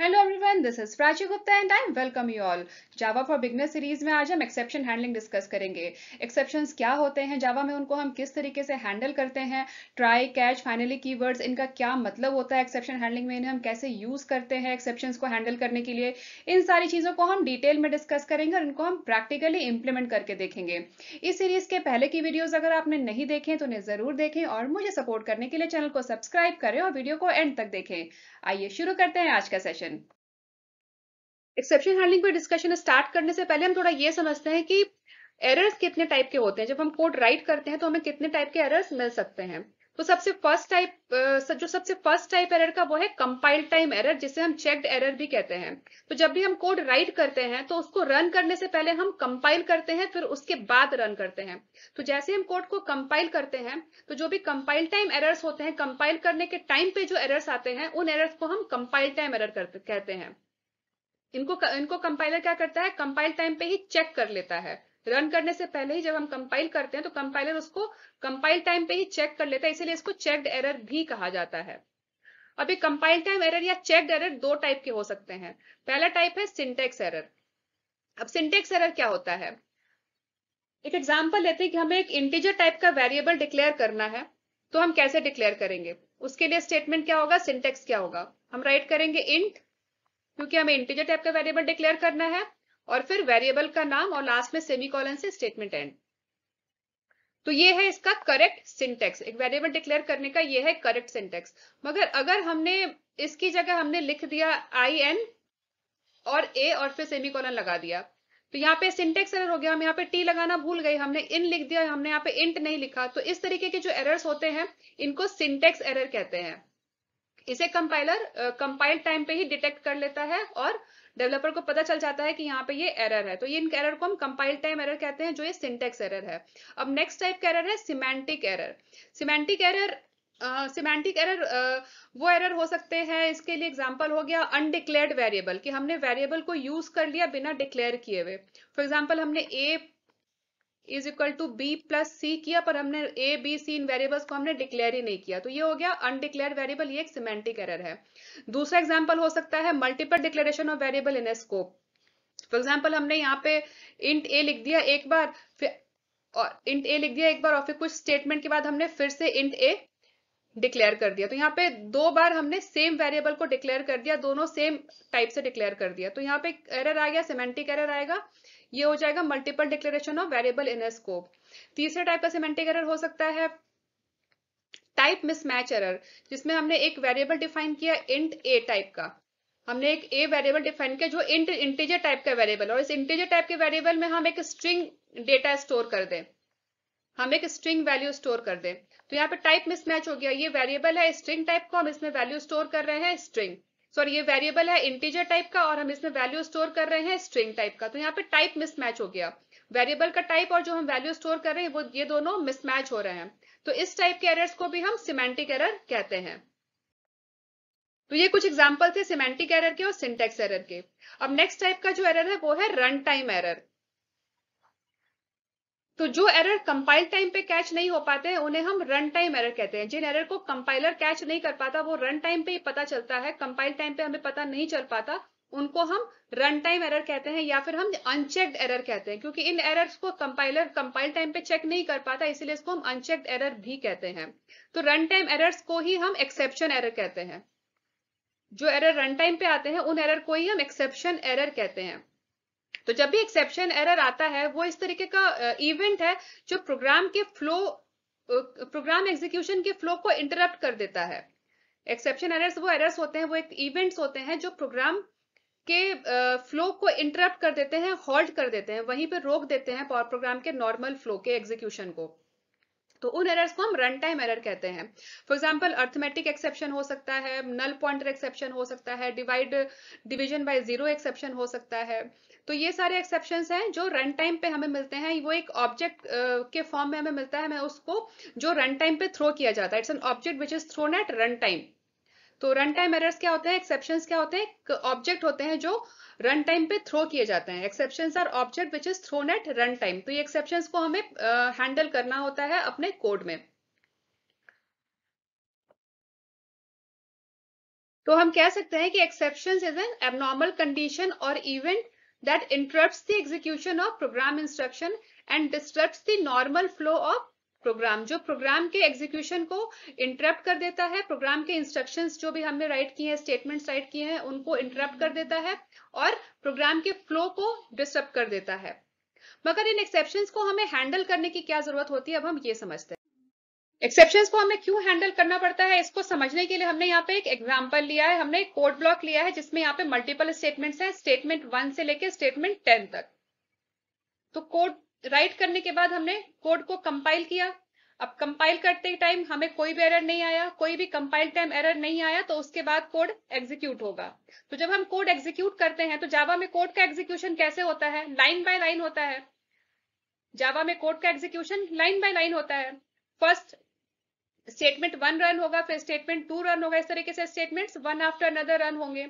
hello everyone this is Prachi Gupta and I welcome you all Java for beginner series में आज हम exception handling discuss करेंगे exceptions क्या होते हैं जावा में उनको हम किस तरीके से हैंडल करते हैं ट्राई कैच फाइनली कीवर्ड्स इनका क्या मतलब होता है एक्सेप्शन हैंडलिंग में इन्हें हम कैसे यूज करते हैं एक्सेप्शंस को हैंडल करने के लिए इन सारी चीजों को हम डिटेल में डिस्कस करेंगे और इनको हम प्रैक्टिकली इंप्लीमेंट करके देखेंगे इस सीरीज के पहले की वीडियोज अगर आपने नहीं देखे तो उन्हें जरूर देखें और मुझे सपोर्ट करने के लिए चैनल को सब्सक्राइब करें और वीडियो को एंड तक देखें आइए शुरू करते हैं आज का सेशन एक्सेप्शन एक्सेप्शन हैंडलिंग पर डिस्कशन स्टार्ट करने से पहले हम थोड़ा ये समझते हैं कि एरर्स कितने टाइप के होते हैं जब हम कोड राइट करते हैं तो हमें कितने टाइप के एरर्स मिल सकते हैं तो सबसे फर्स्ट टाइप जो सबसे फर्स्ट टाइप एरर का वो है कंपाइल टाइम एरर जिसे हम चेक्ड एरर भी कहते हैं तो जब भी हम कोड राइट करते हैं तो उसको रन करने से पहले हम कंपाइल करते हैं फिर उसके बाद रन करते हैं तो जैसे हम कोड को कंपाइल करते हैं तो जो भी कंपाइल टाइम एरर्स होते हैं कंपाइल करने के टाइम पे जो एरर्स आते हैं उन एरर्स को हम कंपाइल टाइम एरर कहते हैं इनको इनको कंपाइलर क्या करता है कंपाइल टाइम पे ही चेक कर लेता है रन करने से पहले ही जब हम कंपाइल करते हैं तो कंपाइलर उसको कंपाइल टाइम पे ही चेक कर लेता है इसीलिए इसको चेक्ड एरर भी कहा जाता है अभी कंपाइल टाइम एरर या चेक्ड एरर दो टाइप के हो सकते हैं पहला टाइप है सिंटेक्स एरर अब सिंटेक्स एरर क्या होता है एक एग्जाम्पल लेते हैं कि हमें एक इंटीजर टाइप का वेरिएबल डिक्लेयर करना है तो हम कैसे डिक्लेयर करेंगे उसके लिए स्टेटमेंट क्या होगा सिंटेक्स क्या होगा हम राइट करेंगे इंट क्योंकि हमें इंटीजर टाइप का वेरिएबल डिक्लेयर करना है और फिर वेरिएबल का नाम और लास्ट में सेमी कॉलन से स्टेटमेंट एंड तो ये है इसका करेक्ट सिंटेक्स एक वेरिएबल डिक्लेयर करने का ये है करेक्ट सिंटेक्स मगर अगर हमने इसकी जगह हमने लिख दिया आई एन और ए और फिर सेमी कॉलन लगा दिया तो यहाँ पे सिंटेक्स एरर हो गया हम यहाँ पे टी लगाना भूल गए हमने इन लिख दिया हमने यहाँ पे इंट नहीं लिखा तो इस तरीके के जो एरर्स होते हैं इनको सिंटेक्स एरर कहते हैं इसे कंपाइलर कंपाइल टाइम पे ही डिटेक्ट कर लेता है और डेवलपर को पता चल जाता है कि यहाँ पे ये एरर है तो ये इन एरर को हम कंपाइल टाइम एरर कहते हैं जो ये सिंटेक्स एरर है अब नेक्स्ट टाइप का एरर है semantic error semantic error semantic uh, error uh, वो एरर हो सकते हैं इसके लिए एग्जांपल हो गया अनडिक्लेयर्ड वेरिएबल कि हमने वेरिएबल को यूज कर लिया बिना डिक्लेयर किए हुए फॉर एग्जांपल हमने a is equal to b plus c किया पर हमने ए बी सी इन वेरिएबल्स को हमने डिक्लेयर ही नहीं किया तो ये हो गया अनडिक्लेयर वेरिएबल ये एक सिमेंटिक एरर है दूसरा एग्जाम्पल हो सकता है multiple declaration of variable in a scope for example हमने यहाँ पे इंट ए लिख दिया एक बार फिर इंट ए लिख दिया एक बार और फिर कुछ स्टेटमेंट के बाद हमने फिर से इंट ए डिक्लेयर कर दिया तो यहाँ पे दो बार हमने सेम वेरिएबल को डिक्लेयर कर दिया दोनों सेम टाइप से डिक्लेयर कर दिया तो यहाँ पे एरर आ गया सिमेंटिक एरर आएगा ये हो जाएगा multiple declaration of variable in scope तीसरे टाइप का सिमेंटिक एरर हो सकता है टाइप मिसमैच एरर जिसमें हमने एक वेरिएबल डिफाइन किया इंट ए टाइप का हमने एक ए वेरिएबल डिफाइन किया जो इंट इंटीजर टाइप का वेरिएबल और इस इंटीजर टाइप के वेरिएबल में हम एक स्ट्रिंग डेटा स्टोर कर दें हम एक स्ट्रिंग वैल्यू स्टोर कर दें तो यहाँ पे टाइप मिसमैच हो गया ये वेरिएबल है स्ट्रिंग टाइप को हम इसमें वैल्यू स्टोर कर रहे हैं स्ट्रिंग सॉरी ये वेरिएबल है इंटीजर टाइप का और हम इसमें वैल्यू स्टोर कर रहे हैं स्ट्रिंग टाइप का तो यहाँ पे टाइप मिसमैच हो गया वेरिएबल का टाइप और जो हम वैल्यू स्टोर कर रहे हैं वो ये दोनों मिसमैच हो रहे हैं तो इस टाइप के एरर्स को भी हम सिमेंटिक एरर कहते हैं तो ये कुछ एग्जाम्पल थे सिमेंटिक एरर के और सिंटेक्स एरर के अब नेक्स्ट टाइप का जो एरर है वो है रन टाइम एरर तो जो एरर कंपाइल टाइम पे कैच नहीं हो पाते हैं उन्हें हम रन टाइम एरर कहते हैं जिन एरर को कंपाइलर कैच नहीं कर पाता वो रन टाइम पे ही पता चलता है कंपाइल टाइम पे हमें पता नहीं चल पाता उनको हम रन टाइम एरर कहते हैं या फिर हम अनचेक्ड एरर कहते हैं क्योंकि इन एरर्स को कंपाइलर कंपाइल टाइम पे चेक नहीं कर पाता इसीलिए इसको हम अनचेक्ड एरर भी कहते हैं तो रन टाइम एरर्स को ही हम एक्सेप्शन एरर कहते हैं जो एरर रन टाइम पे आते हैं उन एरर को ही हम एक्सेप्शन एरर कहते हैं तो जब भी एक्सेप्शन एरर आता है वो इस तरीके का इवेंट है जो प्रोग्राम के फ्लो प्रोग्राम एग्जीक्यूशन के फ्लो को इंटरप्ट कर देता है एक्सेप्शन एरर्स वो एरर्स होते हैं वो एक इवेंट्स होते हैं जो प्रोग्राम के फ्लो को इंटरप्ट कर देते हैं हॉल्ट कर देते हैं वहीं पर रोक देते हैं पावर प्रोग्राम के नॉर्मल फ्लो के एग्जीक्यूशन को तो उन एरर्स को हम रन टाइम एरर कहते हैं फॉर एग्जाम्पल अर्थमेटिक एक्सेप्शन हो सकता है नल पॉइंटर एक्सेप्शन हो सकता है divide division by zero exception हो सकता है तो ये सारे एक्सेप्शन हैं जो रन टाइम पे हमें मिलते हैं वो एक ऑब्जेक्ट uh, के फॉर्म में हमें मिलता है हमें उसको जो रन टाइम पे थ्रो किया जाता है it's an object which is thrown at run time तो रन टाइम एरर्स क्या होते हैं एक्सेप्शन क्या होते हैं ऑब्जेक्ट होते हैं जो uh, रन टाइम पे थ्रो किए जाते हैं exception are object which is thrown at run time तो ये एक्सेप्शन को हमें हैंडल uh, करना होता है अपने कोड में तो हम कह सकते हैं कि exception is an abnormal condition और event that interrupt the of program instruction and and disrupts flow of program जो प्रोग्राम के एग्जीक्यूशन को इंटरप्ट कर देता है प्रोग्राम के इंस्ट्रक्शंस जो भी हमने राइट किए हैं स्टेटमेंट्स राइट किए हैं उनको इंटरप्ट कर देता है और प्रोग्राम के फ्लो को डिस्टर्ब कर देता है मगर इन एक्सेप्शन को हमें हैंडल करने की क्या जरूरत होती है अब हम ये समझते हैं एक्सेप्शन को हमें क्यों हैंडल करना पड़ता है इसको समझने के लिए हमने यहाँ पे एक एग्जाम्पल लिया है हमने एक कोड ब्लॉक लिया है जिसमें यहाँ पे मल्टीपल स्टेटमेंट्स हैं स्टेटमेंट वन से लेकर स्टेटमेंट टेन तक तो कोड राइट करने के बाद हमने कोड को कंपाइल किया अब कंपाइल करते टाइम हमें कोई भी एरर नहीं आया कोई भी कंपाइल टाइम एरर नहीं आया तो उसके बाद कोड एग्जीक्यूट होगा तो जब हम कोड एग्जीक्यूट करते हैं तो जावा में कोड का एग्जीक्यूशन कैसे होता है लाइन बाय लाइन होता है जावा में कोड का एग्जीक्यूशन लाइन बाय लाइन होता है फर्स्ट स्टेटमेंट वन रन होगा फिर स्टेटमेंट टू रन होगा इस तरीके से statement one after another run होंगे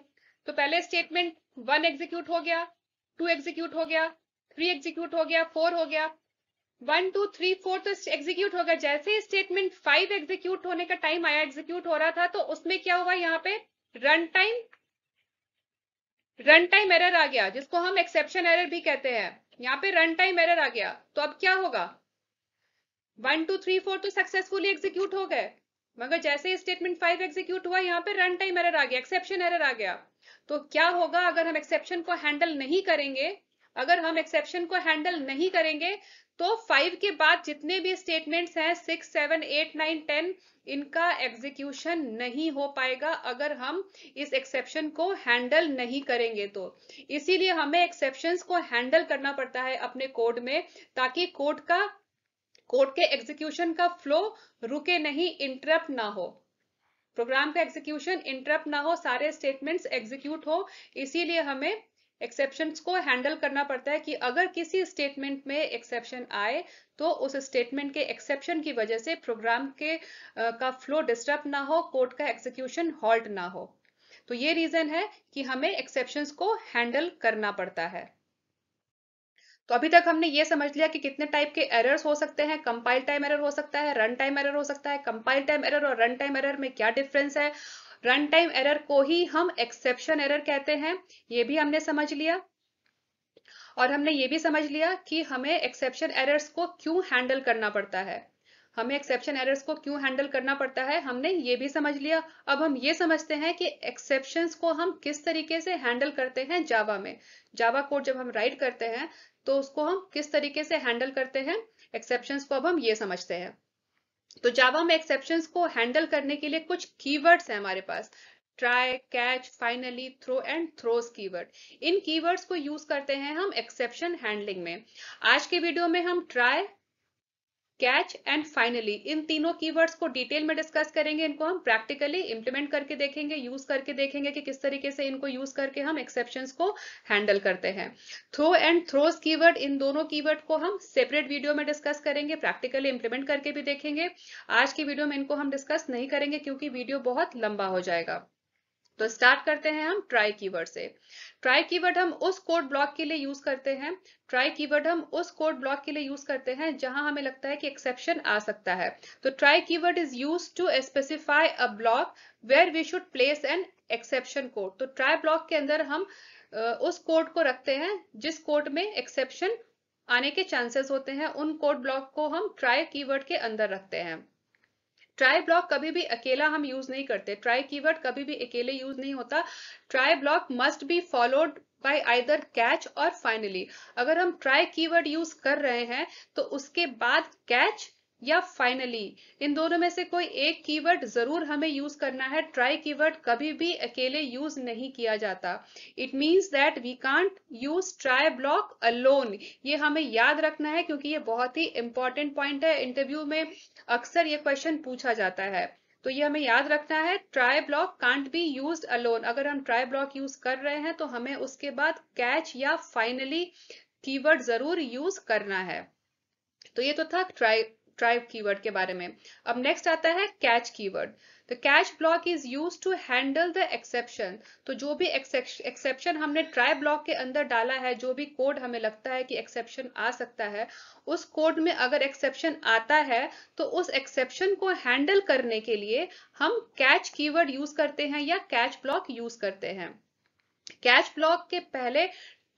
तो पहले स्टेटमेंट वन एग्जीक्यूट हो गया टू एग्जीक्यूट हो गया थ्री एग्जीक्यूट हो गया फोर हो गया वन टू थ्री फोर तो एग्जीक्यूट गया जैसे ही स्टेटमेंट फाइव एग्जीक्यूट होने का टाइम आया एग्जीक्यूट हो रहा था तो उसमें क्या हुआ यहाँ पे run time run time error आ गया जिसको हम एक्सेप्शन एरर भी कहते हैं यहाँ पे रन टाइम एरर आ गया तो अब क्या होगा वन टू थ्री फोर तो सक्सेसफुली एग्जीक्यूट हो गए मगर जैसे ही स्टेटमेंट फाइव एग्जीक्यूट हुआ यहाँ पे रन टाइम एरर आ गया एक्सेप्शन एरर आ गया तो क्या होगा अगर हम एक्सेप्शन को हैंडल नहीं करेंगे अगर हम एक्सेप्शन को हैंडल नहीं करेंगे तो फाइव के बाद जितने भी स्टेटमेंट्स हैं six seven eight nine ten इनका एग्जीक्यूशन नहीं हो पाएगा अगर हम इस एक्सेप्शन को हैंडल नहीं करेंगे तो इसीलिए हमें एक्सेप्शन को हैंडल करना पड़ता है अपने कोड में ताकि कोड का कोड के एग्जीक्यूशन का फ्लो रुके नहीं इंटरप्ट ना हो प्रोग्राम का एग्जीक्यूशन इंटरप्ट ना हो सारे स्टेटमेंट्स एग्जीक्यूट हो इसीलिए हमें एक्सेप्शंस को हैंडल करना पड़ता है कि अगर किसी स्टेटमेंट में एक्सेप्शन आए तो उस स्टेटमेंट के एक्सेप्शन की वजह से प्रोग्राम के आ, का फ्लो डिस्टर्ब ना हो कोर्ट का एक्सिक्यूशन हॉल्ट ना हो तो ये रीजन है कि हमें एक्सेप्शंस को हैंडल करना पड़ता है तो अभी तक हमने ये समझ लिया कि कितने टाइप के एरर्स हो सकते हैं कंपाइल टाइम एरर हो सकता है रन टाइम एरर हो सकता है कंपाइल टाइम एरर और रन टाइम एरर में क्या डिफरेंस है रन टाइम एरर को ही हम एक्सेप्शन एरर कहते हैं ये भी हमने समझ लिया और हमने ये भी समझ लिया कि हमें एक्सेप्शन एरर्स को क्यों हैंडल करना पड़ता है हमें एक्सेप्शन एरर्स को क्यों हैंडल करना पड़ता है हमने ये भी समझ लिया अब हम ये समझते हैं कि एक्सेप्शन को हम किस तरीके से हैंडल करते हैं जावा में जावा कोड जब हम राइट करते हैं तो उसको हम किस तरीके से हैंडल करते हैं एक्सेप्शन को अब हम ये समझते हैं तो जावा में एक्सेप्शन को हैंडल करने के लिए कुछ कीवर्ड्स हैं हमारे पास try catch finally throw and की कीवर्ड इन कीवर्ड्स को यूज करते हैं हम एक्सेप्शन हैंडलिंग में आज के वीडियो में हम ट्राई कैच एंड फाइनली इन तीनों कीवर्ड्स को डिटेल में डिस्कस करेंगे इनको हम प्रैक्टिकली इंप्लीमेंट करके देखेंगे यूज करके देखेंगे कि किस तरीके से इनको यूज करके हम एक्सेप्शन को हैंडल करते हैं थ्रो एंड थ्रोज कीवर्ड इन दोनों कीवर्ड को हम सेपरेट वीडियो में डिस्कस करेंगे प्रैक्टिकली इंप्लीमेंट करके भी देखेंगे आज की वीडियो में इनको हम डिस्कस नहीं करेंगे क्योंकि वीडियो बहुत लंबा हो जाएगा तो स्टार्ट करते हैं हम ट्राई कीवर्ड से ट्राई कीवर्ड हम उस कोड ब्लॉक के लिए यूज करते हैं ट्राई कीवर्ड हम उस कोड ब्लॉक के लिए यूज करते हैं जहां हमें लगता है कि एक्सेप्शन आ सकता है तो try keyword is use to specify a block where we should place an exception code तो ट्राई ब्लॉक के अंदर हम उस कोड को रखते हैं जिस कोड में एक्सेप्शन आने के चांसेस होते हैं उन कोड ब्लॉक को हम ट्राई कीवर्ड के अंदर रखते हैं ट्राई ब्लॉक कभी भी अकेला हम यूज नहीं करते ट्राई कीवर्ड कभी भी अकेले यूज नहीं होता try block must be followed by either catch और फाइनली अगर हम ट्राई कीवर्ड यूज कर रहे हैं तो उसके बाद कैच या फाइनली इन दोनों में से कोई एक कीवर्ड जरूर हमें यूज करना है ट्राई कीवर्ड कभी भी अकेले यूज नहीं किया जाता it means that we can't use try block alone ये हमें याद रखना है क्योंकि ये बहुत ही इंपॉर्टेंट पॉइंट है इंटरव्यू में अक्सर ये क्वेश्चन पूछा जाता है तो ये हमें याद रखना है try block can't be use alone अगर हम ट्राई ब्लॉक यूज कर रहे हैं तो हमें उसके बाद कैच या फाइनली कीवर्ड जरूर यूज करना है तो ये तो था ट्राई ड्राइव कीवर्ड के बारे में अब नेक्स्ट आता है कैच कीवर्ड तो catch block is use to handle the exception तो जो भी एक्सेप्शन हमने ट्राई ब्लॉक के अंदर डाला है जो भी कोड हमें लगता है कि एक्सेप्शन आ सकता है उस कोड में अगर एक्सेप्शन आता है तो उस एक्सेप्शन को हैंडल करने के लिए हम कैच कीवर्ड यूज करते हैं या कैच ब्लॉक यूज करते हैं कैच ब्लॉक के पहले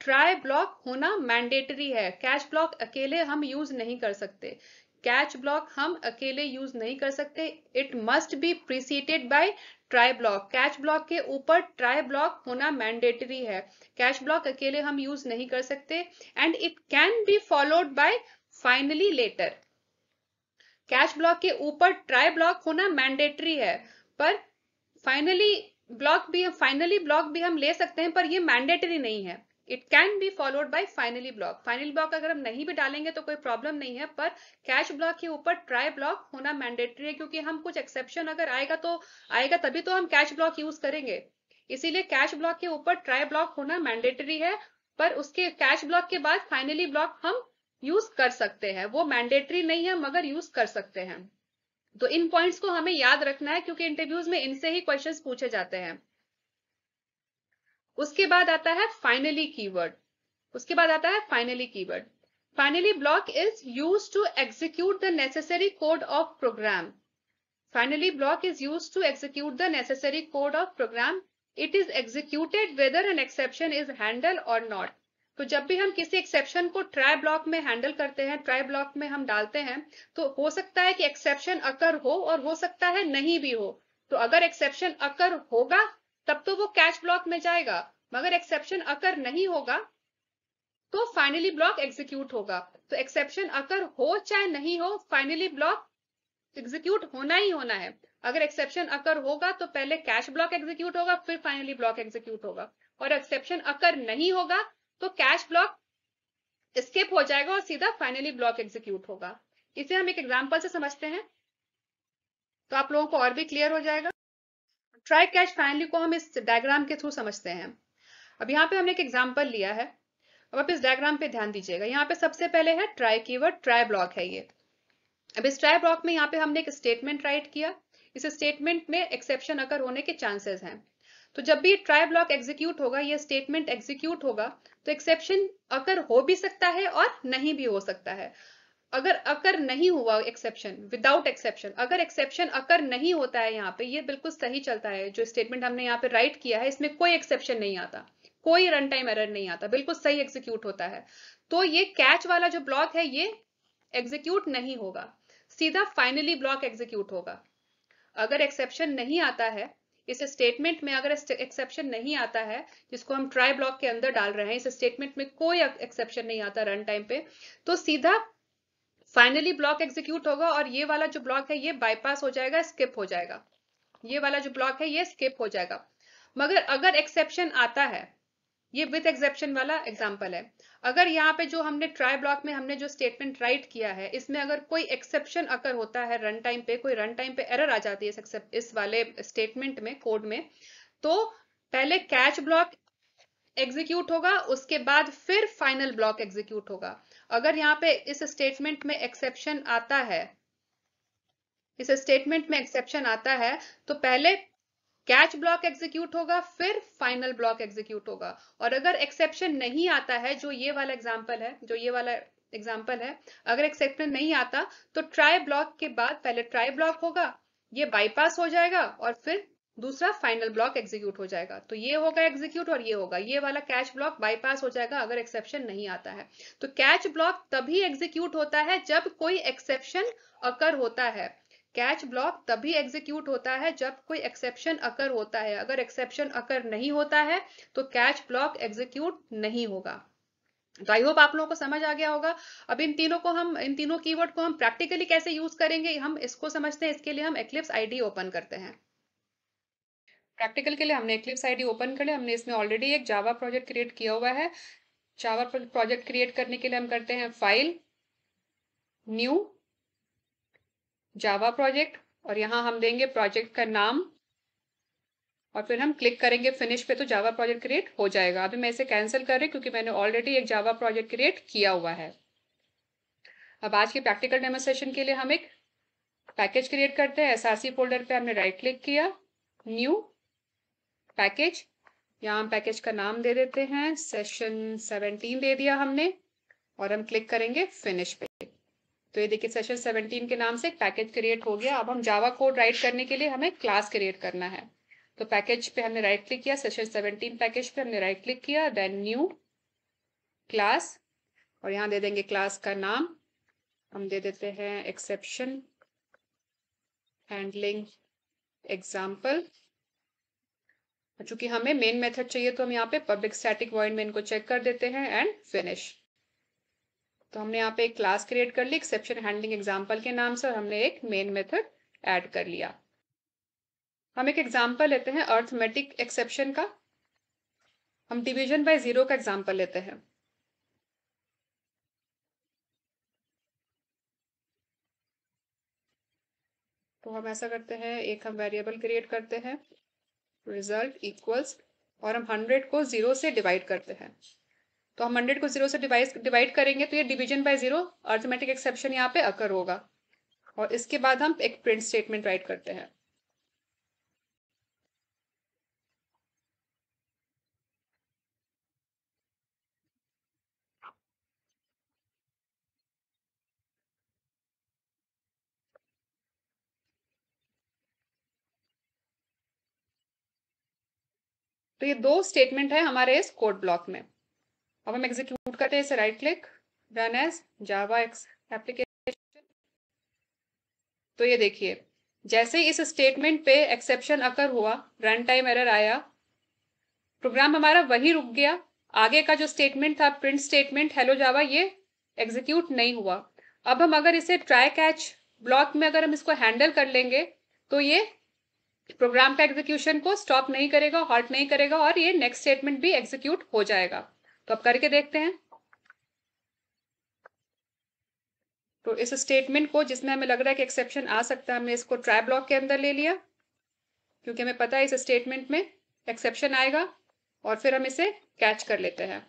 ट्राई ब्लॉक होना मैंडेटरी है कैच ब्लॉक अकेले हम यूज नहीं कर सकते कैच ब्लॉक हम अकेले यूज नहीं कर सकते it must be preceded by try block catch block के ऊपर ट्राई ब्लॉक होना मैंडेटरी है कैच ब्लॉक अकेले हम यूज नहीं कर सकते and it can be followed by finally later catch block के ऊपर ट्राई ब्लॉक होना मैंडेटरी है पर फाइनली ब्लॉक भी फाइनली ब्लॉक भी हम ले सकते हैं पर ये मैंडेटरी नहीं है it can be followed by finally block final block अगर हम नहीं भी डालेंगे तो कोई प्रॉब्लम नहीं है पर कैश ब्लॉक के ऊपर ट्राई ब्लॉक होना मैंडेटरी है क्योंकि हम कुछ एक्सेप्शन अगर आएगा तो आएगा तभी तो हम कैश ब्लॉक यूज करेंगे इसीलिए कैश ब्लॉक के ऊपर ट्राई ब्लॉक होना मैंडेटरी है पर उसके कैश ब्लॉक के बाद फाइनली ब्लॉक हम यूज कर सकते हैं वो मैंडेटरी नहीं है मगर यूज कर सकते हैं तो इन पॉइंट्स को हमें याद रखना है क्योंकि इंटरव्यूज में इनसे ही क्वेश्चंस पूछे जाते हैं उसके बाद आता है फाइनली कीवर्ड उसके बाद आता है finally keyword finally block is use to execute the necessary code of program finally block is used to execute the necessary code of program it is executed whether an exception is handled or not तो जब भी हम किसी exception को try block में handle करते हैं try block में हम डालते हैं तो हो सकता है कि एक्सेप्शन अकर हो और हो सकता है नहीं भी हो तो अगर एक्सेप्शन अकर होगा तब तो वो कैच ब्लॉक में जाएगा मगर एक्सेप्शन अकर नहीं होगा तो फाइनली ब्लॉक एग्जीक्यूट होगा तो एक्सेप्शन अकर हो चाहे नहीं हो फाइनली ब्लॉक एग्जीक्यूट होना ही होना है अगर एक्सेप्शन अकर होगा तो पहले कैश ब्लॉक एग्जीक्यूट होगा फिर फाइनली ब्लॉक एग्जीक्यूट होगा और एक्सेप्शन अकर नहीं होगा तो कैश ब्लॉक स्किप हो जाएगा और सीधा फाइनली ब्लॉक एग्जीक्यूट होगा इसे हम एक एग्जाम्पल से समझते हैं तो आप लोगों को और भी क्लियर हो जाएगा ट्राई कैच फाइनली को हम इस डायग्राम के थ्रू समझते हैं अब यहाँ पे हमने एक एग्जाम्पल लिया है अब आप इस डायग्राम पे ध्यान दीजिएगा यहाँ पे सबसे पहले है ट्राई कीवर्ड ट्राई ब्लॉक है ये अब इस ट्राई ब्लॉक में यहाँ पे हमने एक स्टेटमेंट राइट किया इस स्टेटमेंट में एक्सेप्शन अगर होने के चांसेस हैं तो जब भी ट्राई ब्लॉक एग्जीक्यूट होगा या स्टेटमेंट एग्जीक्यूट होगा तो एक्सेप्शन अगर हो भी सकता है और नहीं भी हो सकता है अगर अकर नहीं हुआ एक्सेप्शन विदाउट एक्सेप्शन अगर एक्सेप्शन अकर नहीं होता है यहाँ पे ये बिल्कुल सही चलता है जो स्टेटमेंट हमने यहाँ पे राइट किया है इसमें कोई एक्सेप्शन नहीं आता कोई रन टाइम एरर नहीं आता बिल्कुल सही एग्जीक्यूट होता है तो ये कैच वाला जो ब्लॉक है ये एग्जीक्यूट नहीं होगा सीधा फाइनली ब्लॉक एग्जीक्यूट होगा अगर एक्सेप्शन नहीं आता है इस स्टेटमेंट में अगर एक्सेप्शन नहीं आता है जिसको हम ट्राई ब्लॉक के अंदर डाल रहे हैं इस स्टेटमेंट में कोई एक्सेप्शन नहीं आता रन टाइम पे तो सीधा फाइनली ब्लॉक एग्जीक्यूट होगा और ये वाला जो ब्लॉक है ये बाईपास हो जाएगा स्किप हो जाएगा ये वाला जो ब्लॉक है ये स्किप हो जाएगा मगर अगर एक्सेप्शन आता है ये विथ एक्सेप्शन वाला एग्जाम्पल है अगर यहाँ पे जो हमने ट्राई ब्लॉक में हमने जो स्टेटमेंट राइट किया है इसमें अगर कोई एक्सेप्शन अकर होता है रन टाइम पे कोई रन टाइम पे एरर आ जाती है इस वाले स्टेटमेंट में कोड में तो पहले कैच ब्लॉक एग्जीक्यूट होगा उसके बाद फिर फाइनल ब्लॉक एग्जीक्यूट होगा अगर यहाँ पे इस स्टेटमेंट में एक्सेप्शन आता है इस स्टेटमेंट में एक्सेप्शन आता है तो पहले कैच ब्लॉक एग्जीक्यूट होगा फिर फाइनल ब्लॉक एग्जीक्यूट होगा और अगर एक्सेप्शन नहीं आता है जो ये वाला एग्जाम्पल है जो ये वाला एग्जाम्पल है अगर एक्सेप्शन नहीं आता तो ट्राई ब्लॉक के बाद पहले ट्राई ब्लॉक होगा ये बाईपास हो जाएगा और फिर दूसरा फाइनल ब्लॉक एग्जीक्यूट हो जाएगा तो ये होगा एग्जीक्यूट और ये होगा ये वाला कैच ब्लॉक बाईपास हो जाएगा अगर एक्सेप्शन नहीं आता है तो कैच ब्लॉक तभी एग्जीक्यूट होता है जब कोई एक्सेप्शन अकर होता है कैच ब्लॉक तभी एग्जीक्यूट होता है जब कोई एक्सेप्शन अकर होता है अगर एक्सेप्शन अकर नहीं होता है तो कैच ब्लॉक एग्जीक्यूट नहीं होगा तो आई होप आप लोगों को समझ आ गया होगा अब इन तीनों को हम इन तीनों कीवर्ड को हम प्रैक्टिकली कैसे यूज करेंगे हम इसको समझते हैं इसके लिए हम एक्लिप्स आईडी ओपन करते हैं प्रैक्टिकल के लिए हमने एक्लिप्स आईडी ओपन कर लिया हमने इसमें ऑलरेडी एक जावा प्रोजेक्ट क्रिएट किया हुआ है जावा प्रोजेक्ट क्रिएट करने के लिए हम करते हैं फाइल न्यू जावा प्रोजेक्ट और यहां हम देंगे प्रोजेक्ट का नाम और फिर हम क्लिक करेंगे फिनिश पे तो जावा प्रोजेक्ट क्रिएट हो जाएगा अभी मैं इसे कैंसिल कर रही क्योंकि मैंने ऑलरेडी एक जावा प्रोजेक्ट क्रिएट किया हुआ है अब आज के प्रैक्टिकल डेमोस्ट्रेशन के लिए हम एक पैकेज क्रिएट करते हैं एसआरसी फोल्डर पे हमने राइट क्लिक किया न्यू पैकेज यहाँ हम पैकेज का नाम दे देते हैं सेशन 17 दे दिया हमने और हम क्लिक करेंगे फिनिश पे तो ये देखिए सेशन 17 के नाम से एक पैकेज क्रिएट हो गया अब हम जावा कोड राइट करने के लिए हमें क्लास क्रिएट करना है तो पैकेज पे हमने राइट क्लिक किया सेशन 17 पैकेज पे हमने राइट क्लिक किया देन न्यू क्लास और यहाँ दे देंगे क्लास का नाम हम दे देते हैं एक्सेप्शन हैंडलिंग एग्जाम्पल चूंकि हमें मेन मेथड चाहिए तो हम यहाँ पे पब्लिक स्टैटिक वॉइड में इनको चेक कर देते हैं एंड फिनिश तो हमने यहाँ पे एक क्लास क्रिएट कर ली एक्सेप्शन हैंडलिंग एग्जाम्पल के नाम से और हमने एक मेन मेथड एड कर लिया हम एक एग्जाम्पल लेते हैं अर्थमेटिक एक्सेप्शन का हम डिवीजन बाय जीरो का एग्जाम्पल लेते हैं तो हम ऐसा करते हैं एक हम वेरिएबल क्रिएट करते हैं रिजल्ट इक्वल्स और हम हंड्रेड को जीरो से डिवाइड करते हैं तो हम हंड्रेड को जीरो से डिवाइड डिवाइड करेंगे तो ये division by zero arithmetic exception यहाँ पे अकर होगा और इसके बाद हम एक प्रिंट स्टेटमेंट राइट करते हैं तो ये दो स्टेटमेंट है हमारे इस कोड ब्लॉक में अब हम एग्जीक्यूट करते हैं इसे right click run as Java X application तो ये देखिए जैसे इस स्टेटमेंट पे एक्सेप्शन अकर हुआ रन टाइम एरर आया प्रोग्राम हमारा वही रुक गया आगे का जो स्टेटमेंट था प्रिंट स्टेटमेंट हेलो जावा ये एग्जीक्यूट नहीं हुआ अब हम अगर इसे ट्राई कैच ब्लॉक में अगर हम इसको हैंडल कर लेंगे तो ये प्रोग्राम का एग्जीक्यूशन को स्टॉप नहीं करेगा हॉल्ट नहीं करेगा और ये नेक्स्ट स्टेटमेंट भी एग्जीक्यूट हो जाएगा तो अब करके देखते हैं तो इस स्टेटमेंट को जिसमें हमें लग रहा है कि एक्सेप्शन आ सकता है हमने इसको ट्राई ब्लॉक के अंदर ले लिया क्योंकि हमें पता है इस स्टेटमेंट में एक्सेप्शन आएगा और फिर हम इसे कैच कर लेते हैं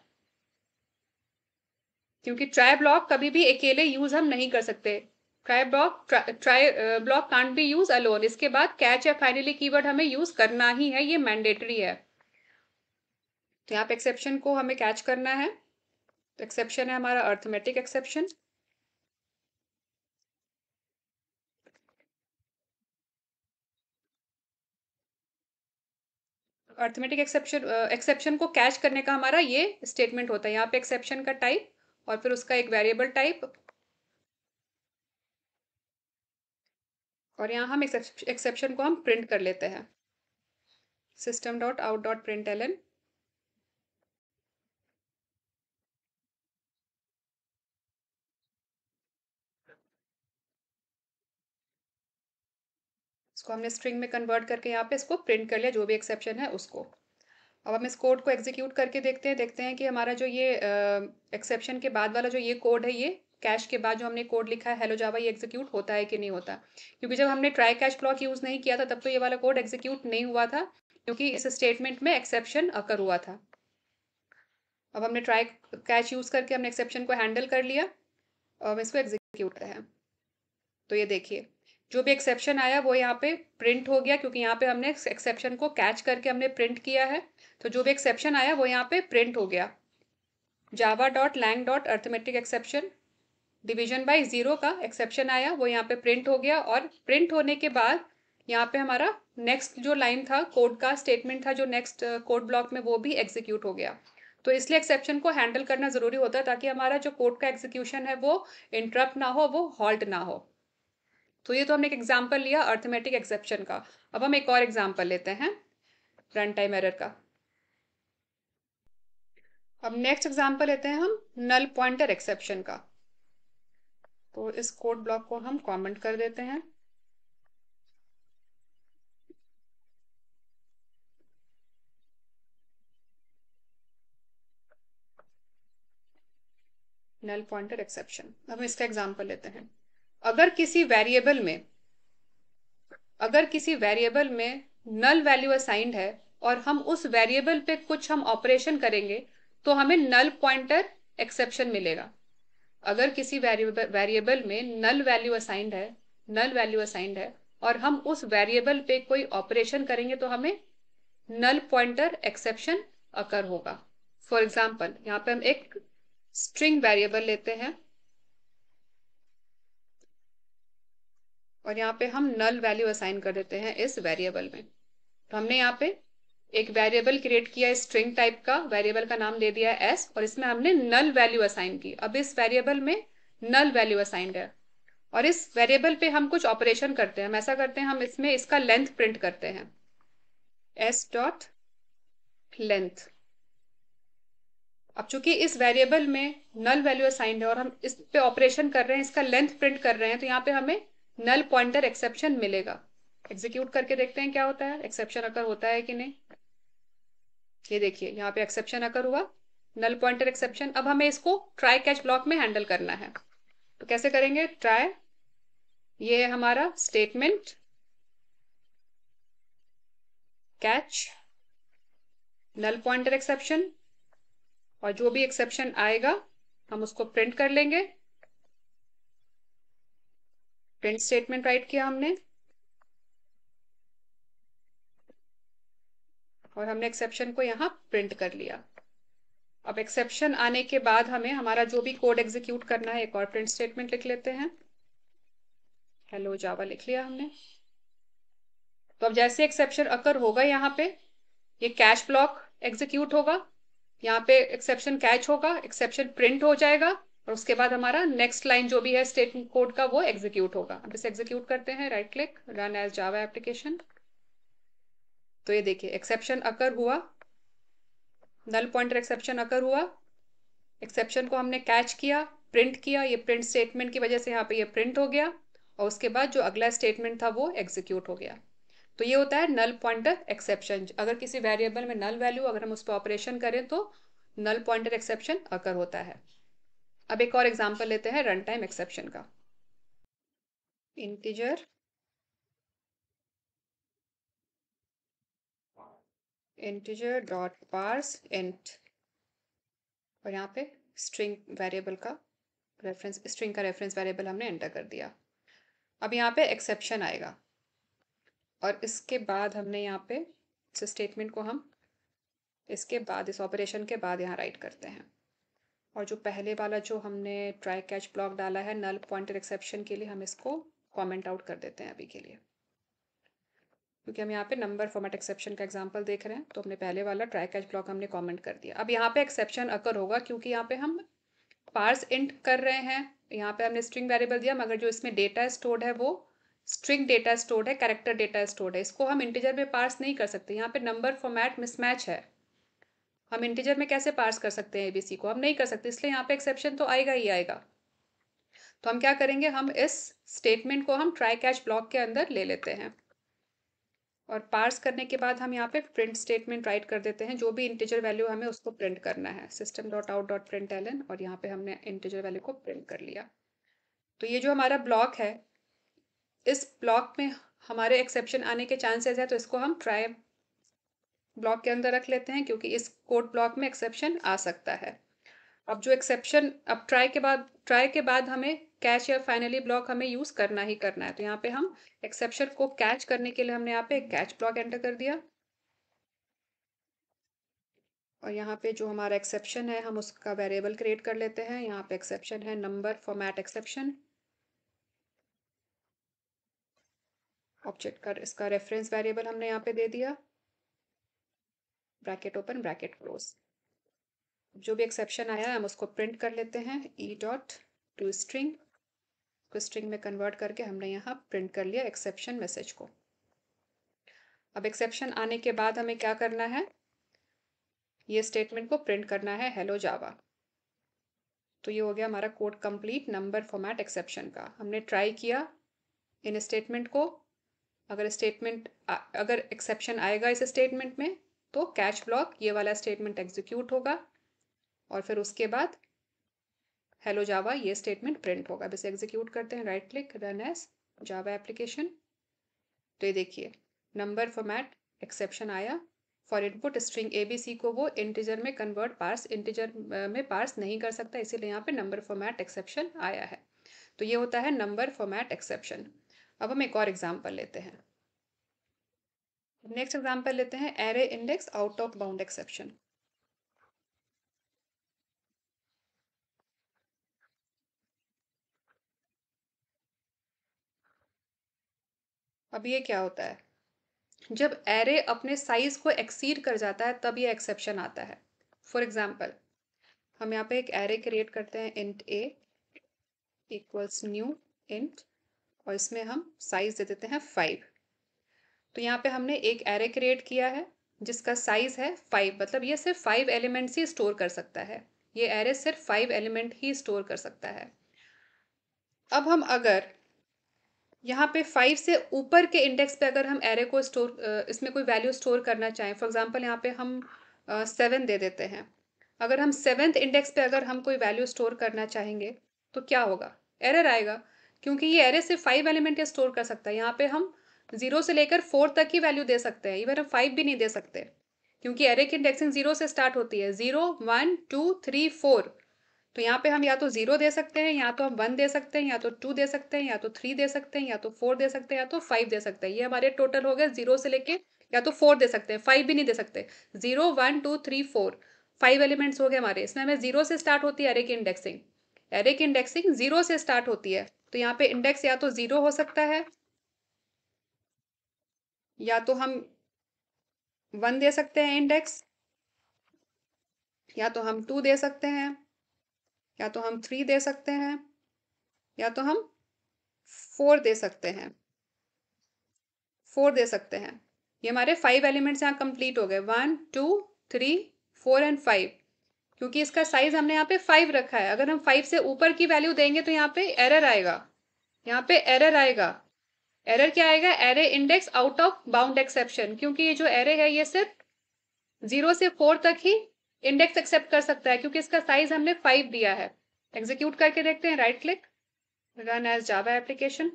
क्योंकि ट्राई ब्लॉक कभी भी अकेले यूज हम नहीं कर सकते try block try block can't be use alone इसके बाद कैच या फाइनली कीवर्ड हमें यूज करना ही है ये मैंडेटरी है तो यहाँ पे एक्सेप्शन को हमें कैच करना है तो एक्सेप्शन है हमारा arithmetic exception arithmetic exception exception को कैच करने का हमारा ये स्टेटमेंट होता है यहाँ पे एक्सेप्शन का टाइप और फिर उसका एक वेरिएबल टाइप और यहाँ हम एक्सेप्शन को हम प्रिंट कर लेते हैं system dot out dot print L N इसको हमने स्ट्रिंग में कन्वर्ट करके यहाँ पे इसको प्रिंट कर लिया जो भी एक्सेप्शन है उसको अब हम इस कोड को एग्जीक्यूट करके देखते हैं देखते हैं कि हमारा जो ये एक्सेप्शन के बाद वाला जो ये कोड है ये कैश के बाद जो हमने कोड लिखा है हेलो जावा ये एग्जीक्यूट होता है कि नहीं होता क्योंकि जब हमने ट्राई कैश ब्लॉक यूज़ नहीं किया था तब तो ये वाला कोड एग्जीक्यूट नहीं हुआ था क्योंकि इस स्टेटमेंट में एक्सेप्शन अकर हुआ था अब हमने ट्राई कैश यूज़ करके हमने एक्सेप्शन को हैंडल कर लिया और हम इसको एग्जीक्यूट करते हैं तो ये देखिए जो भी एक्सेप्शन आया वो यहाँ पे प्रिंट हो गया क्योंकि यहाँ पे हमने एक्सेप्शन को कैच करके हमने प्रिंट किया है तो जो भी एक्सेप्शन आया वो यहाँ पे प्रिंट हो गया Java dot lang dot arithmetic exception division by zero का एक्सेप्शन आया वो यहाँ पे प्रिंट हो गया और प्रिंट होने के बाद यहाँ पे हमारा नेक्स्ट जो लाइन था कोड का स्टेटमेंट था जो नेक्स्ट कोड ब्लॉक में वो भी एग्जीक्यूट हो गया तो इसलिए एक्सेप्शन को हैंडल करना ज़रूरी होता है ताकि हमारा जो कोड का एग्जीक्यूशन है वो इंटरप्ट ना हो वो हॉल्ट ना हो तो ये तो हमने एक एग्जाम्पल लिया अर्थमेटिक एक्सेप्शन का अब हम एक और एग्जाम्पल लेते हैं रन टाइम एरर का अब नेक्स्ट एग्जाम्पल लेते हैं हम नल पॉइंटर एक्सेप्शन का तो इस कोड ब्लॉक को हम कमेंट कर देते हैं नल पॉइंटर एक्सेप्शन अब इसका एग्जांपल लेते हैं अगर किसी वेरिएबल में अगर किसी वेरिएबल में नल वैल्यू असाइंड है और हम उस वेरिएबल पे कुछ हम ऑपरेशन करेंगे तो हमें नल पॉइंटर एक्सेप्शन मिलेगा अगर किसी वेरिएबल वेरिएबल में नल वैल्यू असाइंड है नल वैल्यू असाइंड है और हम उस वेरिएबल पे कोई ऑपरेशन करेंगे तो हमें नल पॉइंटर एक्सेप्शन अकर होगा फॉर एग्जाम्पल यहाँ पे हम एक स्ट्रिंग वेरिएबल लेते हैं और यहाँ पे हम नल वैल्यू असाइन कर देते हैं इस वेरिएबल में तो हमने यहाँ पे एक वेरिएबल क्रिएट किया स्ट्रिंग टाइप का वेरिएबल का नाम दे दिया एस और इसमें हमने नल वैल्यू असाइन की अब इस वेरिएबल में नल वैल्यू असाइन है और इस वेरिएबल पे हम कुछ ऑपरेशन करते हैं हम ऐसा करते हैं हम इसमें इसका लेंथ प्रिंट करते हैं एस डॉट लेंथ अब चूंकि इस वेरिएबल में नल वैल्यू असाइंड है और हम इस पे ऑपरेशन कर रहे हैं इसका लेंथ प्रिंट कर रहे हैं तो यहाँ पे हमें नल पॉइंटर एक्सेप्शन मिलेगा एग्जीक्यूट करके देखते हैं क्या होता है एक्सेप्शन अगर होता है कि नहीं ये देखिए यहाँ पे एक्सेप्शन अगर हुआ नल पॉइंटर एक्सेप्शन अब हमें इसको ट्राई कैच ब्लॉक में हैंडल करना है तो कैसे करेंगे ट्राई ये है हमारा statement catch null pointer exception और जो भी एक्सेप्शन आएगा हम उसको प्रिंट कर लेंगे प्रिंट स्टेटमेंट राइट किया हमने और हमने एक्सेप्शन को यहाँ प्रिंट कर लिया अब एक्सेप्शन आने के बाद हमें हमारा जो भी कोड एग्जीक्यूट करना है एक और प्रिंट स्टेटमेंट लिख लेते हैं हेलो जावा लिख लिया हमने तो अब जैसे एक्सेप्शन अकर होगा यहाँ पे ये कैश ब्लॉक एग्जीक्यूट होगा यहाँ पे एक्सेप्शन कैच होगा एक्सेप्शन प्रिंट हो जाएगा और उसके बाद हमारा नेक्स्ट लाइन जो भी है स्टेटमेंट कोड का वो एग्जीक्यूट होगा अब इसे एग्जीक्यूट करते हैं right click run as Java application तो ये देखिए एक्सेप्शन अकर हुआ नल पॉइंटर एक्सेप्शन अकर हुआ एक्सेप्शन को हमने कैच किया प्रिंट किया ये प्रिंट स्टेटमेंट की वजह से यहाँ पे ये प्रिंट हो गया और उसके बाद जो अगला स्टेटमेंट था वो एग्जीक्यूट हो गया तो ये होता है नल पॉइंटर एक्सेप्शन अगर किसी वेरिएबल में नल वैल्यू अगर हम उस पर ऑपरेशन करें तो नल पॉइंटर एक्सेप्शन अकर होता है अब एक और एग्जाम्पल लेते हैं रन टाइम एक्सेप्शन का integer integer dot parse int और यहाँ पे स्ट्रिंग वेरिएबल का रेफरेंस स्ट्रिंग का रेफरेंस वेरिएबल हमने एंटर कर दिया अब यहाँ पे एक्सेप्शन आएगा और इसके बाद हमने यहाँ पे इस स्टेटमेंट को हम इसके बाद इस ऑपरेशन के बाद यहाँ राइट करते हैं और जो पहले वाला जो हमने ट्राई कैच ब्लॉक डाला है नल पॉइंटर एक्सेप्शन के लिए हम इसको कमेंट आउट कर देते हैं अभी के लिए क्योंकि हम यहाँ पे नंबर फॉर्मेट एक्सेप्शन का एग्जांपल देख रहे हैं तो हमने पहले वाला ट्राई कैच ब्लॉक हमने कमेंट कर दिया अब यहाँ पे एक्सेप्शन अकर होगा क्योंकि यहाँ पे हम पार्स इंट कर रहे हैं यहाँ पे हमने स्ट्रिंग वेरिएबल दिया मगर जो इसमें डेटा स्टोर्ड है वो स्ट्रिंग डेटा स्टोर्ड है कैरेक्टर डेटा स्टोर्ड है इसको हम इंटीजर में पार्स नहीं कर सकते यहाँ पे नंबर फॉर्मेट मिसमैच है हम इंटीजर में कैसे पार्स कर सकते हैं एबीसी को हम नहीं कर सकते इसलिए यहाँ पे एक्सेप्शन तो आएगा ही आएगा तो हम क्या करेंगे हम इस स्टेटमेंट को हम ट्राई कैच ब्लॉक के अंदर ले लेते हैं और पार्स करने के बाद हम यहाँ पे प्रिंट स्टेटमेंट राइट कर देते हैं जो भी इंटीजर वैल्यू हमें उसको प्रिंट करना है system dot out dot print L N और यहाँ पे हमने इंटीजर वैल्यू को प्रिंट कर लिया तो ये जो हमारा ब्लॉक है इस ब्लॉक में हमारे एक्सेप्शन आने के चांसेस है तो इसको हम ट्राई ब्लॉक के अंदर रख लेते हैं क्योंकि इस कोड ब्लॉक में एक्सेप्शन आ सकता है अब जो एक्सेप्शन अब ट्राई के बाद ट्राई के बाद हमें कैच या फाइनली ब्लॉक हमें यूज करना ही करना है तो यहाँ पे हम एक्सेप्शन को कैच करने के लिए हमने यहाँ पे कैच ब्लॉक एंटर कर दिया और यहाँ पे जो हमारा एक्सेप्शन है हम उसका वेरिएबल क्रिएट कर लेते हैं यहाँ पे एक्सेप्शन है नंबर फॉर्मेट एक्सेप्शन ऑब्जेक्ट का इसका रेफरेंस वेरिएबल हमने यहाँ पे दे दिया ब्रैकेट ओपन ब्रैकेट क्लोज जो भी एक्सेप्शन आया हम उसको प्रिंट कर लेते हैं ई डॉट टू स्ट्रिंग को स्ट्रिंग में कन्वर्ट करके हमने यहाँ प्रिंट कर लिया एक्सेप्शन मैसेज को अब एक्सेप्शन आने के बाद हमें क्या करना है ये स्टेटमेंट को प्रिंट करना है हेलो जावा तो ये हो गया हमारा code complete number format exception का हमने ट्राई किया इन स्टेटमेंट को अगर स्टेटमेंट अगर एक्सेप्शन आएगा इस स्टेटमेंट में तो कैच ब्लॉक ये वाला स्टेटमेंट एग्जीक्यूट होगा और फिर उसके बाद हेलो जावा ये स्टेटमेंट प्रिंट होगा बस एग्जीक्यूट करते हैं right click run as Java application तो ये देखिए नंबर फॉर्मेट एक्सेप्शन आया for input string A B C को वो इंटीजर में कन्वर्ट पार्स इंटीजर में पार्स नहीं कर सकता इसीलिए यहाँ पे नंबर फॉर्मेट एक्सेप्शन आया है तो ये होता है नंबर फॉर्मेट एक्सेप्शन अब हम एक और एग्जाम्पल लेते हैं नेक्स्ट एग्जाम्पल लेते हैं array index out of bound exception अब ये क्या होता है जब एरे अपने साइज को एक्सीड कर जाता है तब ये एक्सेप्शन आता है फॉर एग्जाम्पल हम यहाँ पे एक एरे क्रिएट करते हैं int A equals new int और इसमें हम साइज दे देते हैं फाइव तो यहाँ पे हमने एक एरे क्रिएट किया है जिसका साइज है फाइव मतलब ये सिर्फ फाइव एलिमेंट्स ही स्टोर कर सकता है ये एरे सिर्फ फाइव एलिमेंट ही स्टोर कर सकता है अब हम अगर यहाँ पे फाइव से ऊपर के इंडेक्स पे अगर हम एरे को स्टोर इसमें कोई वैल्यू स्टोर करना चाहें फॉर एग्जांपल यहाँ पे हम सेवन दे देते हैं अगर हम सेवन्थ इंडेक्स पे अगर हम कोई वैल्यू स्टोर करना चाहेंगे तो क्या होगा एरर आएगा क्योंकि ये एरे से फाइव एलिमेंट या स्टोर कर सकता है यहाँ पर हम जीरो से लेकर फोर तक ही वैल्यू दे सकते हैं इवन हम फाइव भी नहीं दे सकते क्योंकि एरे की इंडेक्सिंग जीरो से स्टार्ट होती है zero one two three four तो यहाँ पे हम या तो ज़ीरो दे सकते हैं या तो हम वन दे सकते हैं या तो टू दे सकते हैं या तो थ्री दे सकते हैं या तो फोर दे सकते हैं या तो फाइव दे सकते हैं ये हमारे टोटल हो गए ज़ीरो से लेके या तो फोर दे सकते हैं फाइव भी नहीं दे सकते zero one two three four five elements हो गए हमारे इसमें हमें ज़ीरो से स्टार्ट होती है एरे की इंडेक्सिंग एरे की इंडेक्सिंग ज़ीरो से स्टार्ट होती है तो यहाँ पे इंडेक्स या तो ज़ीरो हो सकता है या तो हम वन दे सकते हैं इंडेक्स या तो हम टू दे सकते हैं या तो हम थ्री दे सकते हैं या तो हम फोर दे सकते हैं फोर दे सकते हैं ये हमारे फाइव एलिमेंट्स यहाँ कंप्लीट हो गए one two three four and five क्योंकि इसका साइज हमने यहाँ पे फाइव रखा है अगर हम फाइव से ऊपर की वैल्यू देंगे तो यहाँ पे एरर आएगा यहाँ पे एरर आएगा एरर क्या आएगा array index out of bound exception क्योंकि ये जो एरे है ये सिर्फ जीरो से फोर तक ही इंडेक्स एक्सेप्ट कर सकता है क्योंकि इसका साइज हमने फाइव दिया है एग्जीक्यूट करके देखते हैं right click run as Java application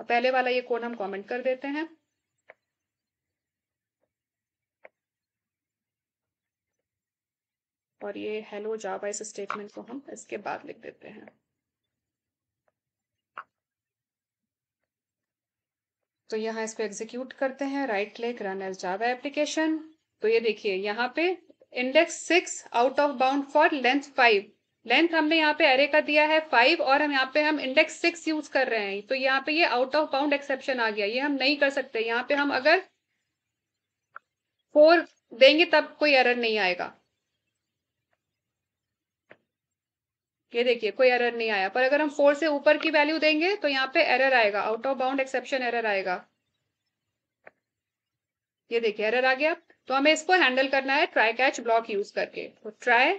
और पहले वाला ये कोड हम कमेंट कर देते हैं और ये हेलो जावा इस स्टेटमेंट को हम इसके बाद लिख देते हैं तो यहाँ इसको एग्जीक्यूट करते हैं right click run as Java application तो ये देखिए यहाँ पे index six out of bound for length five length हमने यहाँ पे एरे का दिया है फाइव और हम यहाँ पे हम इंडेक्स सिक्स यूज कर रहे हैं तो यहाँ पे ये आउट ऑफ बाउंड एक्सेप्शन आ गया ये हम नहीं कर सकते यहाँ पे हम अगर फोर देंगे तब कोई एरर नहीं आएगा ये देखिए कोई एरर नहीं आया पर अगर हम फोर से ऊपर की वैल्यू देंगे तो यहाँ पे एरर आएगा out of bound exception error आएगा ये देखिए एरर आ गया तो हमें इसको हैंडल करना है ट्राई कैच ब्लॉक यूज करके तो ट्राई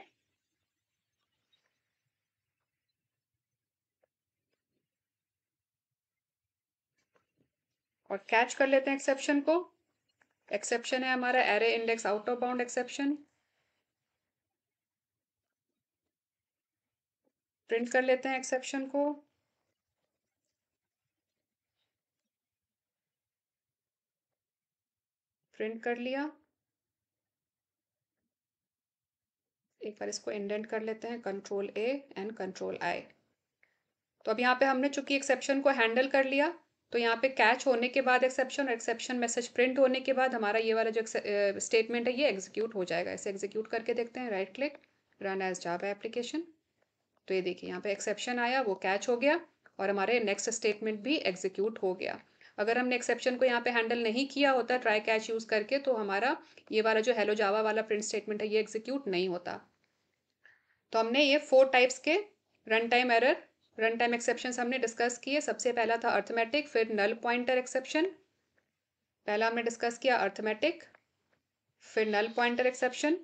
और कैच कर लेते हैं एक्सेप्शन को एक्सेप्शन है हमारा array index out of bound exception print कर लेते हैं एक्सेप्शन को प्रिंट कर लिया एक बार इसको इंडेंट कर लेते हैं control A and control I तो अब यहाँ पे हमने चूंकि एक्सेप्शन को हैंडल कर लिया तो यहाँ पे कैच होने के बाद एक्सेप्शन और एक्सेप्शन मैसेज प्रिंट होने के बाद हमारा ये वाला जो स्टेटमेंट है ये एग्जीक्यूट हो जाएगा इसे एग्जीक्यूट करके देखते हैं right click run as Java application तो ये देखिए यहाँ पे एक्सेप्शन आया वो कैच हो गया और हमारे नेक्स्ट स्टेटमेंट भी एग्जीक्यूट हो गया अगर हमने एक्सेप्शन को यहाँ पे हैंडल नहीं किया होता ट्राई कैच यूज़ करके तो हमारा ये वाला जो हेलो जावा वाला प्रिंट स्टेटमेंट है ये एग्जीक्यूट नहीं होता तो हमने ये फोर टाइप्स के run time error run time exception हमने डिस्कस किए सबसे पहला था अर्थमेटिक फिर नल पॉइंटर एक्सेप्शन पहला हमने डिस्कस किया अर्थमेटिक फिर null pointer exception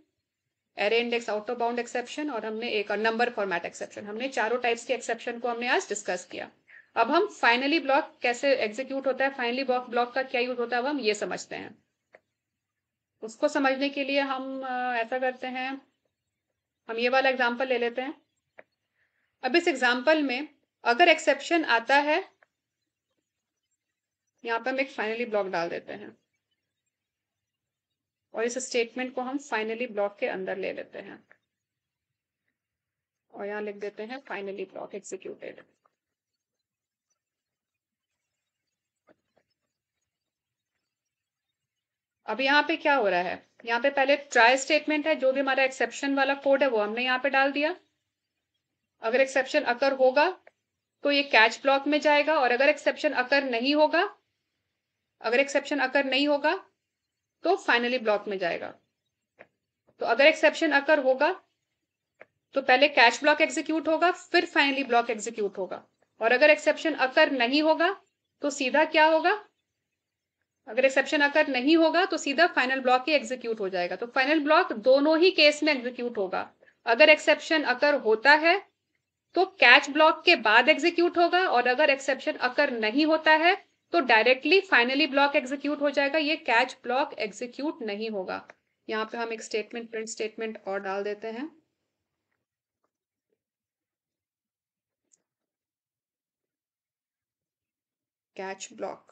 array index out of bound exception और हमने एक और नंबर फॉर्मेट एक्सेप्शन हमने चारों टाइप्स के एक्सेप्शन को हमने आज डिस्कस किया अब हम फाइनली ब्लॉक कैसे एग्जीक्यूट होता है फाइनली ब्लॉक ब्लॉक का क्या यूज होता है अब हम ये समझते हैं उसको समझने के लिए हम ऐसा करते हैं हम ये वाला एग्जाम्पल ले लेते हैं अब इस एग्जाम्पल में अगर एक्सेप्शन आता है यहां पर हम एक फाइनली ब्लॉक डाल देते हैं और इस स्टेटमेंट को हम फाइनली ब्लॉक के अंदर ले लेते हैं और यहां लिख देते हैं फाइनली ब्लॉक एग्जीक्यूटेड अब यहां पे क्या हो रहा है यहाँ पे पहले ट्राई स्टेटमेंट है जो भी हमारा एक्सेप्शन वाला कोड है वो हमने यहाँ पे डाल दिया अगर एक्सेप्शन अकर होगा तो ये कैच ब्लॉक में जाएगा और अगर एक्सेप्शन अकर नहीं होगा अगर एक्सेप्शन अकर नहीं होगा तो फाइनली ब्लॉक में जाएगा तो अगर एक्सेप्शन अकर होगा तो पहले कैच ब्लॉक एग्जीक्यूट होगा फिर फाइनली ब्लॉक एग्जीक्यूट होगा और अगर एक्सेप्शन अकर नहीं होगा तो सीधा क्या होगा अगर एक्सेप्शन अकर नहीं होगा तो सीधा फाइनल ब्लॉक ही एग्जीक्यूट हो जाएगा तो फाइनल ब्लॉक दोनों ही केस में एग्जीक्यूट होगा अगर एक्सेप्शन अकर होता है तो कैच ब्लॉक के बाद एग्जीक्यूट होगा और अगर एक्सेप्शन अकर नहीं होता है तो डायरेक्टली फाइनली ब्लॉक एग्जीक्यूट हो जाएगा ये कैच ब्लॉक एग्जीक्यूट नहीं होगा यहाँ पे हम एक स्टेटमेंट प्रिंट स्टेटमेंट और डाल देते हैं कैच ब्लॉक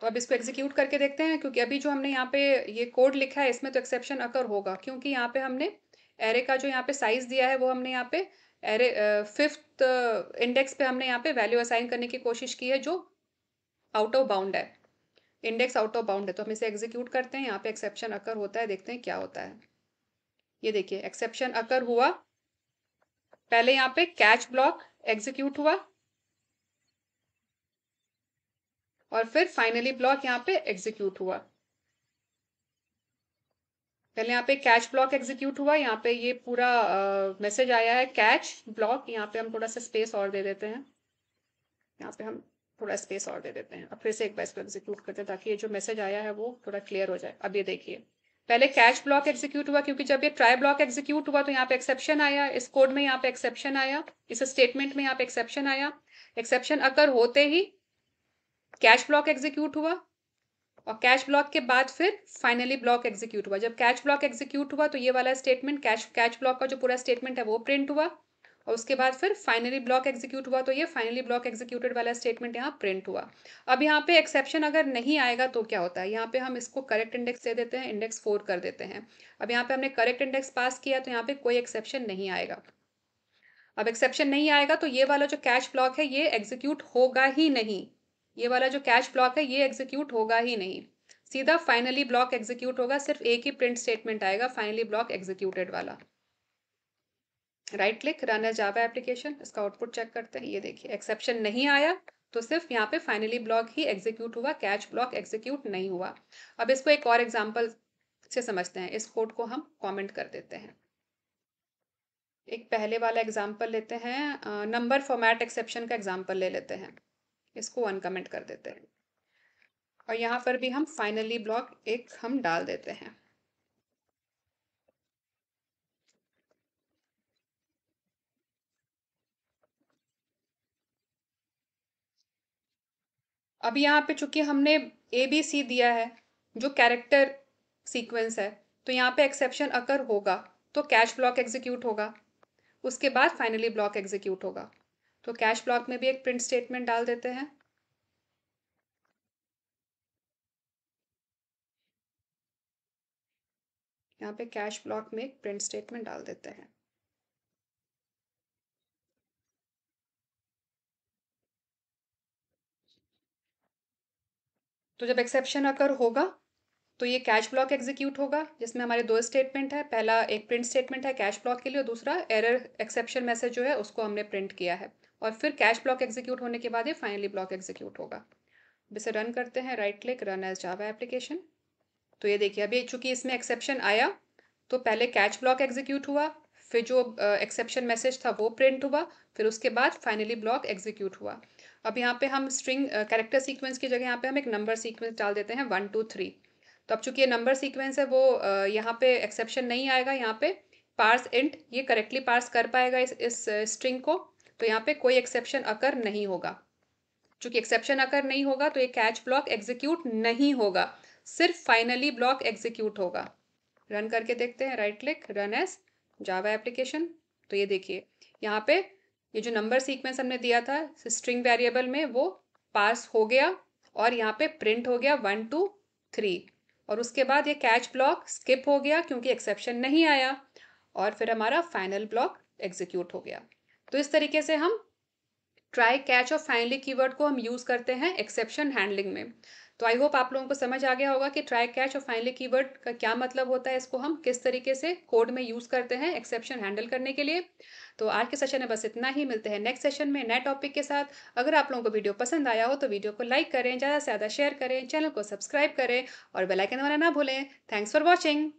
तो अब इसको एग्जीक्यूट करके देखते हैं क्योंकि अभी जो हमने यहाँ पे ये कोड लिखा है इसमें तो एक्सेप्शन अकर होगा क्योंकि यहाँ पे हमने एरे का जो यहाँ पे साइज दिया है वो हमने यहाँ पे एरे फिफ्थ इंडेक्स पे हमने यहाँ पे वैल्यू असाइन करने की कोशिश की है जो आउट ऑफ बाउंड है इंडेक्स आउट ऑफ बाउंड है तो हम इसे एग्जीक्यूट करते हैं यहाँ पे एक्सेप्शन अकर होता है देखते हैं क्या होता है ये देखिए एक्सेप्शन अकर हुआ पहले यहाँ पे कैच ब्लॉक एग्जीक्यूट हुआ और फिर फाइनली ब्लॉक यहाँ पे एग्जीक्यूट हुआ पहले यहाँ पे कैच ब्लॉक एग्जीक्यूट हुआ यहाँ पे ये पूरा मैसेज आया है कैच ब्लॉक यहाँ पे हम थोड़ा सा स्पेस और दे देते हैं यहाँ पे हम थोड़ा स्पेस और दे देते हैं अब फिर से एक बार इसको एग्जीक्यूट करते हैं ताकि ये जो मैसेज आया है वो थोड़ा क्लियर हो जाए अब ये देखिए पहले कैच ब्लॉक एग्जीक्यूट हुआ क्योंकि जब ये ट्राई ब्लॉक एग्जीक्यूट हुआ तो यहाँ पे एक्सेप्शन आया इस कोड में यहाँ पे एक्सेप्शन आया इस स्टेटमेंट में यहाँ पे एक्सेप्शन आया एक्सेप्शन अगर होते ही कैश ब्लॉक एग्जीक्यूट हुआ और कैश ब्लॉक के बाद फिर फाइनली ब्लॉक एग्जीक्यूट हुआ जब कैश ब्लॉक एग्जीक्यूट हुआ तो ये वाला स्टेटमेंट कैश कैश ब्लॉक का जो पूरा स्टेटमेंट है वो प्रिंट हुआ और उसके बाद फिर फाइनली ब्लॉक एग्जीक्यूट हुआ तो ये फाइनली ब्लॉक एग्जीक्यूटेड वाला स्टेटमेंट यहाँ प्रिंट हुआ अब यहाँ पे एक्सेप्शन अगर नहीं आएगा तो क्या होता है यहाँ पे हम इसको करेक्ट इंडेक्स दे देते हैं इंडेक्स फोर कर देते हैं अब यहाँ पे हमने करेक्ट इंडेक्स पास किया तो यहाँ पे कोई एक्सेप्शन नहीं आएगा अब एक्सेप्शन नहीं आएगा तो ये वाला जो कैश ब्लॉक है ये एग्जीक्यूट होगा ही नहीं ये वाला जो कैश ब्लॉक है ये एग्जीक्यूट होगा ही नहीं सीधा फाइनली ब्लॉक एग्जीक्यूट होगा सिर्फ एक ही प्रिंट स्टेटमेंट आएगा फाइनली ब्लॉक एग्जीक्यूटेड वाला right click run Java application इसका आउटपुट चेक करते हैं ये देखिए एक्सेप्शन नहीं आया तो सिर्फ यहाँ पे फाइनली ब्लॉक ही एग्जीक्यूट हुआ कैच ब्लॉक एग्जीक्यूट नहीं हुआ अब इसको एक और एग्जाम्पल से समझते हैं इस कोड को हम कमेंट कर देते हैं एक पहले वाला एग्जाम्पल लेते हैं नंबर फॉर्मेट एक्सेप्शन का एग्जाम्पल ले लेते हैं इसको अनकमेंट कर देते हैं और यहाँ पर भी हम फाइनली ब्लॉक एक हम डाल देते हैं अब यहाँ पे चूंकि हमने ए बी सी दिया है जो कैरेक्टर सीक्वेंस है तो यहाँ पे एक्सेप्शन अकर होगा तो कैश ब्लॉक एग्जीक्यूट होगा उसके बाद फाइनली ब्लॉक एग्जीक्यूट होगा तो कैश ब्लॉक में भी एक प्रिंट स्टेटमेंट डाल देते हैं यहाँ पे कैश ब्लॉक में एक प्रिंट स्टेटमेंट डाल देते हैं तो जब एक्सेप्शन अकर होगा तो ये कैश ब्लॉक एग्जीक्यूट होगा जिसमें हमारे दो स्टेटमेंट है पहला एक प्रिंट स्टेटमेंट है कैश ब्लॉक के लिए और दूसरा एरर एक्सेप्शन मैसेज जो है उसको हमने प्रिंट किया है और फिर कैश ब्लॉक एग्जीक्यूट होने के बाद ये फाइनली ब्लॉक एग्जीक्यूट होगा अब इसे रन करते हैं right click run as Java application तो ये देखिए अभी चूंकि इसमें एक्सेप्शन आया तो पहले कैच ब्लॉक एग्जीक्यूट हुआ फिर जो एक्सेप्शन uh, मैसेज था वो प्रिंट हुआ फिर उसके बाद फाइनली ब्लॉक एग्जीक्यूट हुआ अब यहाँ पे हम स्ट्रिंग कैरेक्टर सीक्वेंस की जगह यहाँ पे हम एक नंबर सीक्वेंस डाल देते हैं वन टू थ्री तो अब चूंकि ये नंबर सीक्वेंस है वो uh, यहाँ पे एक्सेप्शन नहीं आएगा यहाँ पे पार्स इंट ये करेक्टली पार्स कर पाएगा इस इस स्ट्रिंग को तो यहाँ पे कोई एक्सेप्शन अकर नहीं होगा चूंकि एक्सेप्शन अकर नहीं होगा तो ये कैच ब्लॉक एग्जीक्यूट नहीं होगा सिर्फ फाइनली ब्लॉक एग्जीक्यूट होगा रन करके देखते हैं right click run as Java application तो ये देखिए यहाँ पे ये जो नंबर सीक्वेंस हमने दिया था स्ट्रिंग वेरिएबल में वो पास हो गया और यहाँ पे प्रिंट हो गया वन टू थ्री और उसके बाद ये कैच ब्लॉक स्किप हो गया क्योंकि एक्सेप्शन नहीं आया और फिर हमारा फाइनल ब्लॉक एग्जीक्यूट हो गया तो इस तरीके से हम ट्राई कैच और फाइनली कीवर्ड को हम यूज़ करते हैं एक्सेप्शन हैंडलिंग में तो आई होप आप लोगों को समझ आ गया होगा कि ट्राई कैच और फाइनली कीवर्ड का क्या मतलब होता है इसको हम किस तरीके से कोड में यूज़ करते हैं एक्सेप्शन हैंडल करने के लिए तो आज के सेशन में बस इतना ही मिलते हैं नेक्स्ट सेशन में नए टॉपिक के साथ अगर आप लोगों को वीडियो पसंद आया हो तो वीडियो को लाइक करें ज़्यादा से ज़्यादा शेयर करें चैनल को सब्सक्राइब करें और बेलाइकन वाला ना भूलें थैंक्स फॉर वॉचिंग